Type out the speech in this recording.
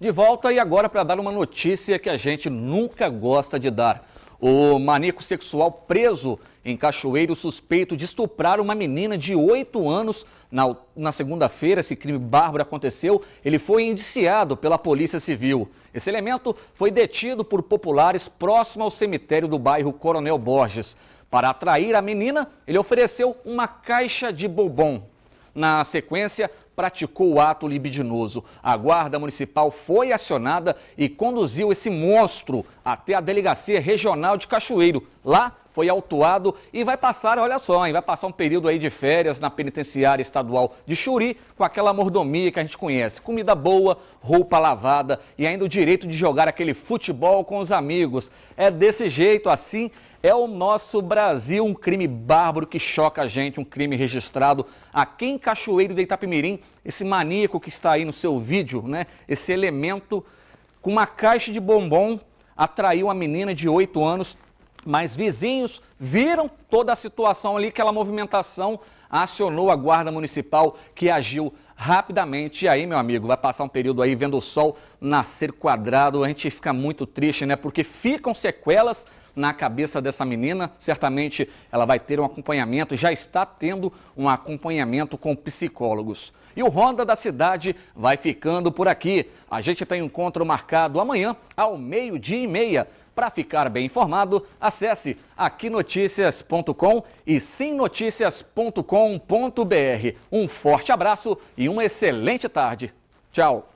De volta e agora para dar uma notícia que a gente nunca gosta de dar. O maníaco sexual preso em Cachoeiro, suspeito de estuprar uma menina de 8 anos na, na segunda-feira, esse crime bárbaro aconteceu, ele foi indiciado pela Polícia Civil. Esse elemento foi detido por populares próximo ao cemitério do bairro Coronel Borges. Para atrair a menina, ele ofereceu uma caixa de bombom. Na sequência, praticou o ato libidinoso. A Guarda Municipal foi acionada e conduziu esse monstro até a Delegacia Regional de Cachoeiro. Lá, foi autuado e vai passar, olha só, hein, vai passar um período aí de férias na penitenciária estadual de Churi com aquela mordomia que a gente conhece. Comida boa, roupa lavada e ainda o direito de jogar aquele futebol com os amigos. É desse jeito, assim é o nosso Brasil, um crime bárbaro que choca a gente, um crime registrado aqui em Cachoeiro de Itapemirim. Esse maníaco que está aí no seu vídeo, né? Esse elemento com uma caixa de bombom atraiu uma menina de 8 anos mas vizinhos viram toda a situação ali, aquela movimentação, acionou a guarda municipal que agiu rapidamente. E aí, meu amigo, vai passar um período aí vendo o sol nascer quadrado. A gente fica muito triste, né? Porque ficam sequelas na cabeça dessa menina. Certamente ela vai ter um acompanhamento, já está tendo um acompanhamento com psicólogos. E o Ronda da Cidade vai ficando por aqui. A gente tem um encontro marcado amanhã ao meio-dia e meia. Para ficar bem informado, acesse aquinoticias.com e simnoticias.com.br. Um forte abraço e uma excelente tarde. Tchau!